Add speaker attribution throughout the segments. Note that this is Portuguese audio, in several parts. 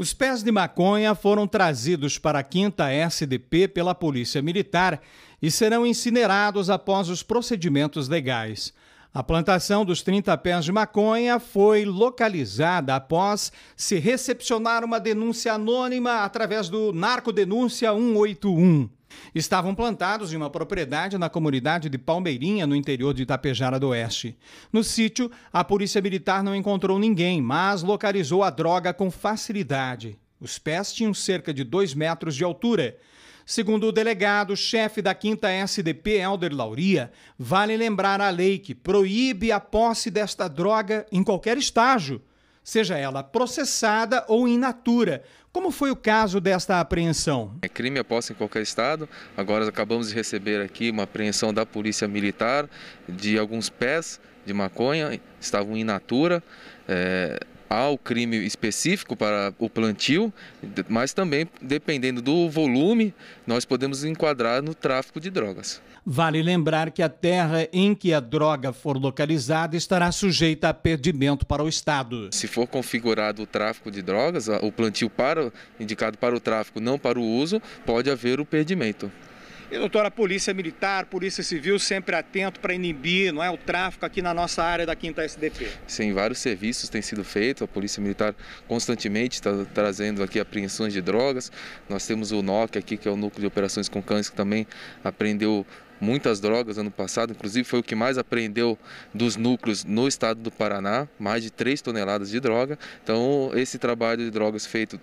Speaker 1: Os pés de maconha foram trazidos para a 5 SDP pela Polícia Militar e serão incinerados após os procedimentos legais. A plantação dos 30 pés de maconha foi localizada após se recepcionar uma denúncia anônima através do Narcodenúncia 181. Estavam plantados em uma propriedade na comunidade de Palmeirinha, no interior de Itapejara do Oeste. No sítio, a polícia militar não encontrou ninguém, mas localizou a droga com facilidade. Os pés tinham cerca de 2 metros de altura. Segundo o delegado, chefe da 5 SDP, Helder Lauria, vale lembrar a lei que proíbe a posse desta droga em qualquer estágio seja ela processada ou in natura, como foi o caso desta apreensão?
Speaker 2: É crime aposta é em qualquer estado. Agora acabamos de receber aqui uma apreensão da Polícia Militar de alguns pés de maconha, estavam in natura. É, Há o crime específico para o plantio, mas também, dependendo do volume, nós podemos enquadrar no tráfico de drogas.
Speaker 1: Vale lembrar que a terra em que a droga for localizada
Speaker 2: estará sujeita a perdimento para o Estado. Se for configurado o tráfico de drogas, o plantio para, indicado para o tráfico, não para o uso, pode haver o perdimento. E,
Speaker 1: doutora, a Polícia Militar, Polícia Civil sempre atento para inibir não é, o tráfico aqui na nossa área da Quinta SDP.
Speaker 2: Sim, vários serviços têm sido feitos. A Polícia Militar constantemente está trazendo aqui apreensões de drogas. Nós temos o NOC aqui, que é o Núcleo de Operações com Cães, que também apreendeu muitas drogas ano passado, inclusive foi o que mais apreendeu dos núcleos no estado do Paraná, mais de 3 toneladas de droga. Então, esse trabalho de drogas feito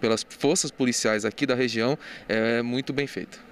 Speaker 2: pelas forças policiais aqui da região é muito bem feito.